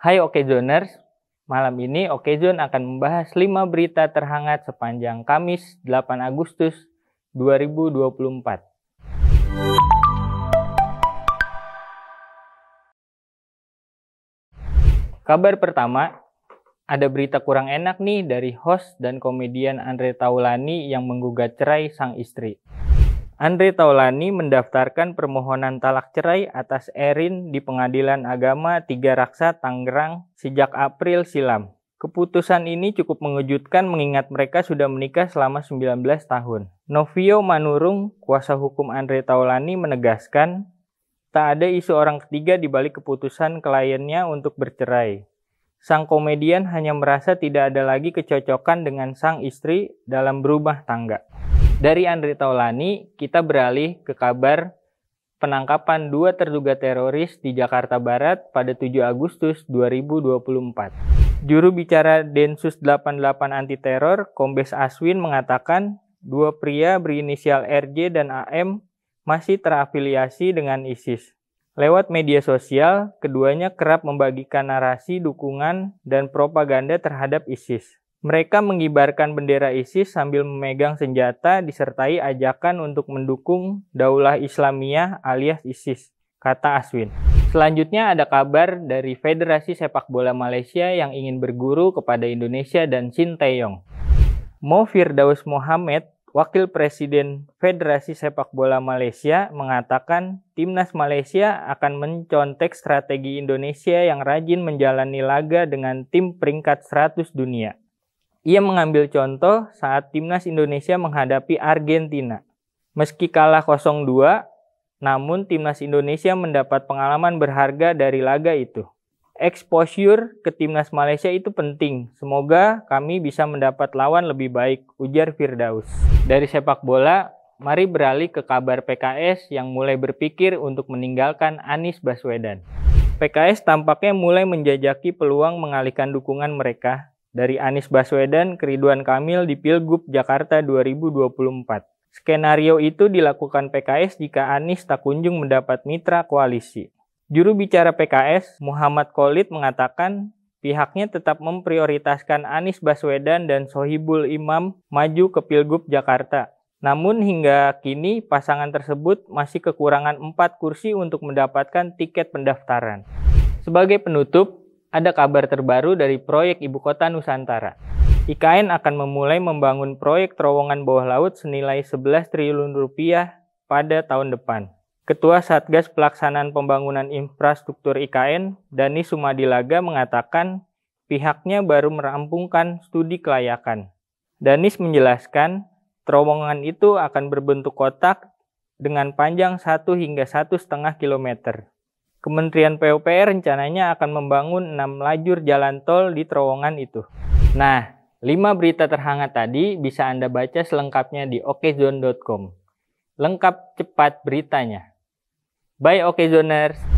Hai Oke malam ini Oke akan membahas 5 berita terhangat sepanjang Kamis 8 Agustus 2024. Kabar pertama, ada berita kurang enak nih dari host dan komedian Andre Taulani yang menggugat cerai sang istri. Andre Taulani mendaftarkan permohonan talak cerai atas Erin di Pengadilan Agama Tiga Raksa Tangerang sejak April silam. Keputusan ini cukup mengejutkan mengingat mereka sudah menikah selama 19 tahun. Novio Manurung, kuasa hukum Andre Taulani menegaskan, tak ada isu orang ketiga di balik keputusan kliennya untuk bercerai. Sang komedian hanya merasa tidak ada lagi kecocokan dengan sang istri dalam berubah tangga. Dari Andri Taulani, kita beralih ke kabar penangkapan dua terduga teroris di Jakarta Barat pada 7 Agustus 2024. Juru bicara Densus 88 Anti Teror, Kombes Aswin mengatakan dua pria berinisial RJ dan AM masih terafiliasi dengan ISIS. Lewat media sosial, keduanya kerap membagikan narasi dukungan dan propaganda terhadap ISIS. Mereka mengibarkan bendera ISIS sambil memegang senjata disertai ajakan untuk mendukung Daulah Islamiyah alias ISIS, kata Aswin. Selanjutnya ada kabar dari Federasi Sepak Bola Malaysia yang ingin berguru kepada Indonesia dan Shin Taeyong. Mo Firdaus Mohamed, Wakil Presiden Federasi Sepak Bola Malaysia, mengatakan timnas Malaysia akan mencontek strategi Indonesia yang rajin menjalani laga dengan tim peringkat 100 dunia. Ia mengambil contoh saat timnas Indonesia menghadapi Argentina. Meski kalah 0-2, namun timnas Indonesia mendapat pengalaman berharga dari laga itu. Exposure ke timnas Malaysia itu penting. Semoga kami bisa mendapat lawan lebih baik, ujar Firdaus. Dari sepak bola, mari beralih ke kabar PKS yang mulai berpikir untuk meninggalkan Anies Baswedan. PKS tampaknya mulai menjajaki peluang mengalihkan dukungan mereka dari Anies Baswedan ke Ridwan Kamil di Pilgub Jakarta 2024. Skenario itu dilakukan PKS jika Anies tak kunjung mendapat mitra koalisi. Juru bicara PKS, Muhammad Khalid mengatakan pihaknya tetap memprioritaskan Anies Baswedan dan Sohibul Imam maju ke Pilgub Jakarta. Namun hingga kini pasangan tersebut masih kekurangan 4 kursi untuk mendapatkan tiket pendaftaran. Sebagai penutup, ada kabar terbaru dari proyek Ibu Kota Nusantara. IKN akan memulai membangun proyek terowongan bawah laut senilai 11 triliun rupiah pada tahun depan. Ketua Satgas Pelaksanaan Pembangunan Infrastruktur IKN, Dani Sumadilaga mengatakan pihaknya baru merampungkan studi kelayakan. Danis menjelaskan, terowongan itu akan berbentuk kotak dengan panjang 1 hingga 1,5 km. Kementerian PUPR rencananya akan membangun 6 lajur jalan tol di terowongan itu. Nah, 5 berita terhangat tadi bisa Anda baca selengkapnya di okezone.com. Lengkap cepat beritanya. Bye Okezoners!